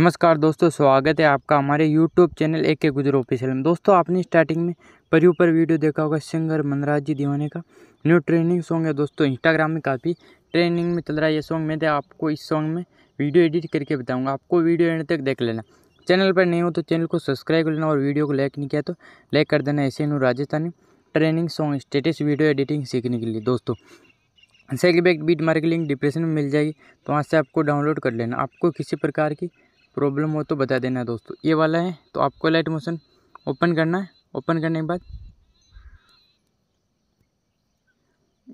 नमस्कार दोस्तों स्वागत है आपका हमारे यूट्यूब चैनल एक के गुजर ऑफिशियल में दोस्तों आपने स्टार्टिंग में परियो पर वीडियो देखा होगा सिंगर मनराज जी दीवाने का न्यू ट्रेंडिंग सॉन्ग है दोस्तों इंस्टाग्राम में काफ़ी ट्रेंडिंग में चल रहा है ये सॉन्ग मैं तो आपको इस सॉन्ग में वीडियो एडिट करके बताऊँगा आपको वीडियो एंड तक देख लेना चैनल पर नहीं हो तो चैनल को सब्सक्राइब कर लेना और वीडियो को लाइक नहीं किया तो लाइक कर देना ऐसे new Rajasthani trending song status video editing सीखने के लिए दोस्तों सेल बैक बीट मार्केट लिंक डिप्रेशन में मिल जाएगी तो वहाँ से आपको डाउनलोड कर लेना आपको किसी प्रकार की प्रॉब्लम हो तो बता देना दोस्तों ये वाला है तो आपको लाइट मोशन ओपन करना है ओपन करने के बाद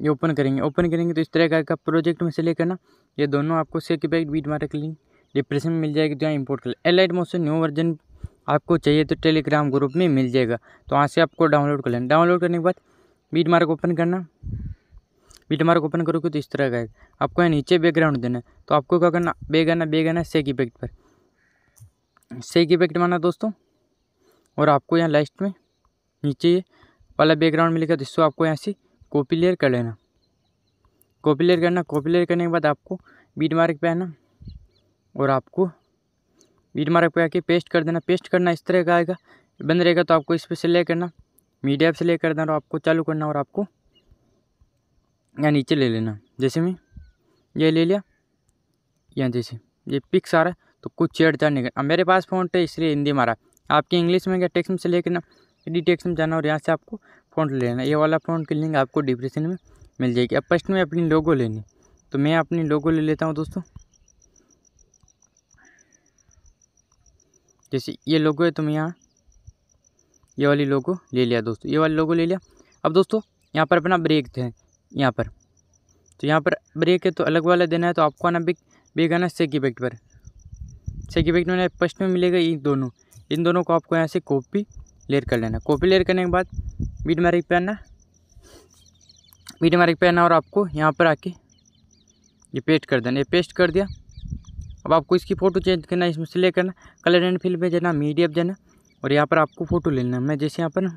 ये ओपन करेंगे ओपन करेंगे तो इस तरह का प्रोजेक्ट में सेलेक्ट करना ये दोनों आपको सेक कि बीट बीट मारा ये डिप्रेशन में मिल जाएगी तो यहाँ इम्पोर्ट कर Alight motion new version आपको चाहिए तो टेलीग्राम ग्रुप में मिल जाएगा तो वहाँ से आपको डाउनलोड कर लेना डाउनलोड करने के बाद बीट मार्क ओपन करना बीट मार्क ओपन करोगे तो इस तरह का आपको यहाँ नीचे बैकग्राउंड देना है तो आपको क्या करना बेगाना बेगाना से की बैग पर सही इफेक्ट माना दोस्तों और आपको यहाँ लास्ट में नीचे ये वाला बैकग्राउंड मिलेगा जिसको आपको यहाँ से कॉपी लेयर कर लेना कॉपी लेयर करना कॉपी लेयर करने के बाद आपको बीट मार्क पे आना और आपको बीट मार्क पे आके पेस्ट कर देना पेस्ट करना इस तरह का आएगा बंद रहेगा तो आपको इस पर सिलेक्ट करना मीडिया ले कर देना और आपको चालू करना और आपको यहाँ नीचे ले लेना जैसे मैं ये ले लिया यहाँ जैसे ये पिक्स आ रहा है तो कुछ छेड़छाड़ नहीं कर मेरे पास फ़ोन है इसलिए हिंदी मारा आपकी इंग्लिश में क्या टेक्स में से लेकर ना डी टेक्स में जाना और यहाँ से आपको फ़ोन ले लेना ये वाला फ़ोन की लिंक आपको डिप्रेशन में मिल जाएगी अब फर्स्ट में अपनी लोगो लेनी तो मैं अपनी लोगो ले लेता हूँ दोस्तों जैसे ये लोगो है तो मैं यहाँ ये वाली लोगो ले लिया दोस्तों ये वाली लोगो ले लिया अब दोस्तों यहाँ पर अपना ब्रेक थे यहाँ पर तो यहाँ पर ब्रेक है तो अलग वाला देना है तो आपको आना बिग बेगाना सेक इफेक्ट पर सेकंड इफेक्ट में फर्स्ट में मिलेगा इन दोनों इन दोनों को आपको यहाँ से कॉपी लेयर कर लेना कॉपी लेयर करने के बाद मिड मार्क पे आना बीट मार्क पे आना और आपको यहाँ पर आके ये पेस्ट कर देना ये पेस्ट कर दिया अब आपको इसकी फ़ोटो चेंज करना इसमें से ले करना कलर एंड फिल्म में जाना मीडियम जाना और यहाँ पर आपको फ़ोटो ले लेना मैं जैसे यहाँ पर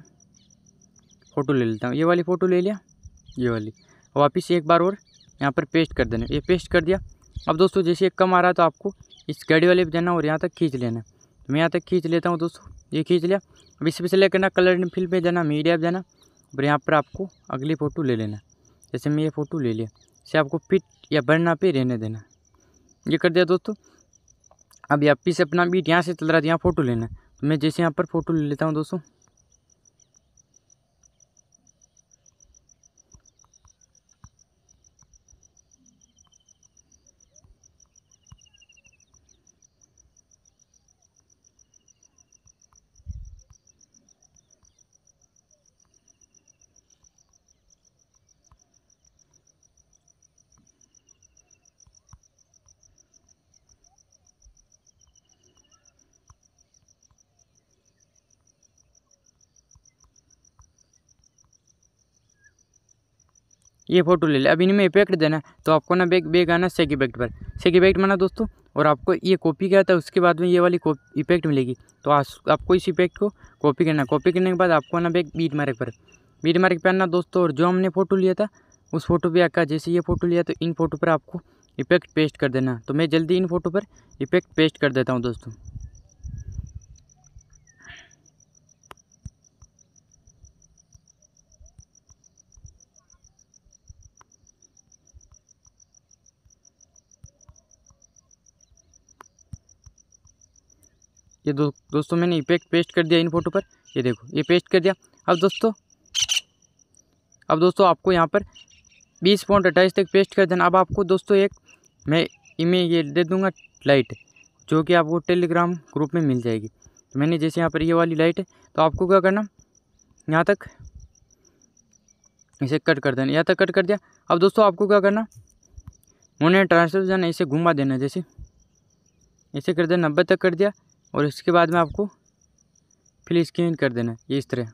फ़ोटो ले लेता हूँ ये वाली फ़ोटो ले लिया ये वाली वापस एक बार और यहाँ पर पेस्ट कर देना ये पेस्ट कर दिया अब दोस्तों जैसे कम आ रहा है तो आपको इस गाड़ी वाले पे जाना और यहाँ तक खींच लेना तो मैं यहाँ तक खींच लेता हूँ दोस्तों ये खींच लिया अब इस पर पिछले करना कलर एंड फिल्म पर जाना मीडिया पर जाना और यहाँ पर आपको अगली फ़ोटो ले लेना जैसे मैं ये फ़ोटो ले लिया इसे आपको फिट या बरना पे रहने देना ये कर दिया दोस्तों अब यहाँ पीछे अपना बीट यहाँ से चल रहा था यहाँ फ़ोटो लेना तो मैं जैसे यहाँ पर फ़ोटो ले लेता हूँ दोस्तों ये फोटो ले ले अब इनमें इफेक्ट देना तो आपको ना बैग बैग आना सेक इफेक्ट पर सेक इफेक्ट माना दोस्तों और आपको ये कॉपी किया था उसके बाद में ये वाली इफेक्ट मिलेगी तो आपको इस इफेक्ट को कॉपी करना कॉपी करने के बाद आपको ना बैग बीट मार्क पर बीट मार्क पर आना दोस्तों और जो हमने फ़ोटो लिया था उस फोटो पर आका जैसे ये फ़ोटो लिया तो इन फोटो पर आपको इफेक्ट पेस्ट कर देना तो मैं जल्दी इन फोटो पर इफेक्ट पेस्ट कर देता हूँ दोस्तों ये दो, दोस्तों मैंने इफेक्ट पेस्ट कर दिया इन फोटो पर ये देखो ये पेस्ट कर दिया अब दोस्तों अब दोस्तों आपको यहाँ पर बीस पॉइंट अट्ठाईस तक पेस्ट कर देना अब आपको दोस्तों एक मैं इमें ये दे दूँगा लाइट जो कि आपको टेलीग्राम ग्रुप में मिल जाएगी तो मैंने जैसे यहाँ पर ये वाली लाइट है तो आपको क्या करना यहाँ तक इसे कट कर देना यहाँ तक कट कर दिया अब दोस्तों आपको क्या करना उन्हें ट्रांसफर जाना इसे घुमा देना जैसे इसे कर दिया नब्बे तक कर दिया और इसके बाद में आपको फिर स्क्रीन कर देना है ये इस तरह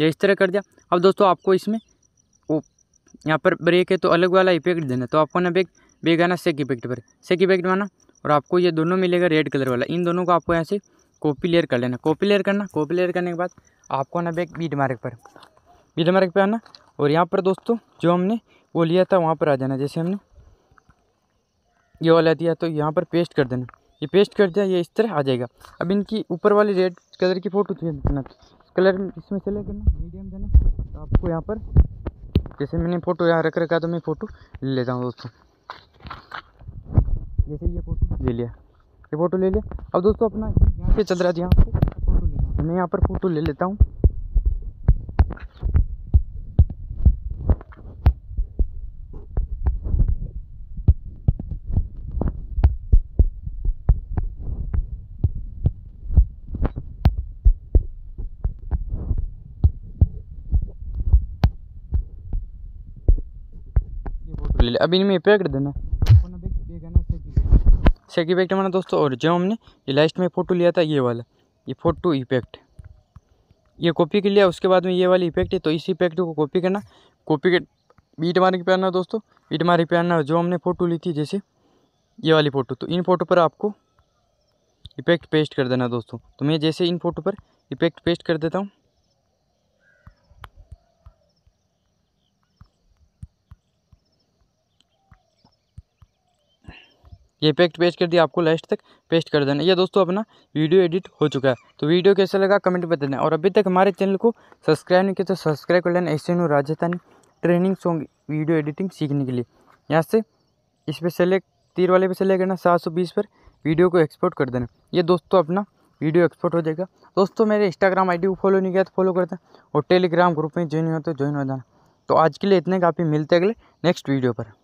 ये इस तरह कर दिया अब दोस्तों आपको इसमें वो यहाँ पर ब्रेक है तो अलग वाला इफेक्ट देना तो आपको ना बेग बेग आना सेक इफेक्ट पर सेक इफेक्ट माना और आपको ये दोनों मिलेगा रेड कलर वाला इन दोनों को आपको यहाँ से कॉपी लेयर कर लेना कॉपी लेयर करना कॉपी लेयर करने के बाद आपको ना बेग बीट मार्क पर बीट मार्क पर आना और यहाँ पर दोस्तों जो हमने वो लिया था वहाँ पर आ जाना जैसे हमने ये वाला दिया तो यहाँ पर पेस्ट कर देना ये पेस्ट कर दिया ये इस तरह आ जाएगा अब इनकी ऊपर वाली रेड कलर की फ़ोटो थी कलर इसमें चले करना मीडियम देना तो आपको यहाँ पर जैसे मैंने फ़ोटो यहाँ रख रखा तो मैं फ़ोटो ले लेता हूँ दोस्तों जैसे ये फ़ोटो ले लिया ये फ़ोटो ले लिया अब दोस्तों अपना यहाँ पे चल रहा था यहाँ फ़ोटो लेना मैं यहाँ पर फ़ोटो ले लेता हूँ ले लिया अब इनमें पकड़ देना सेक इफेक्ट माना दोस्तों और जो हमने ये लास्ट में फ़ोटो लिया था ये वाला ये फोटो इफेक्ट ये कॉपी कर लिया उसके बाद में ये वाली इफेक्ट है तो इसी इफेक्ट को कॉपी करना कॉपी के बीट मार के पहनना दोस्तों बीट मार के पहनना जो हमने फ़ोटो ली थी जैसे ये वाली फ़ोटो तो इन फ़ोटो पर आपको इफेक्ट पेस्ट कर देना दोस्तों तो मैं जैसे इन फ़ोटो पर इफेक्ट पेस्ट कर देता हूँ ये इफेक्ट पेस्ट कर दिया आपको लास्ट तक पेस्ट कर देना ये दोस्तों अपना वीडियो एडिट हो चुका है तो वीडियो कैसा लगा कमेंट में देना और अभी तक हमारे चैनल को सब्सक्राइब नहीं किया तो सब्सक्राइब कर लेना ऐसे new Rajasthani trending song video editing सीखने के लिए यहाँ से इस पर सेलेक्ट तीर वाले पे सेलेक्ट करना सात सौ बीस पर वीडियो को एक्सपोर्ट कर देना ये दोस्तों अपना वीडियो एक्सपोर्ट हो जाएगा दोस्तों मेरे इंस्टाग्राम आई को फॉलो नहीं किया तो फॉलो कर देना और टेलीग्राम ग्रुप में ज्वाइन हो तो ज्वाइन हो जाना तो आज के लिए इतने काफ़ी मिलते अगले नेक्स्ट वीडियो पर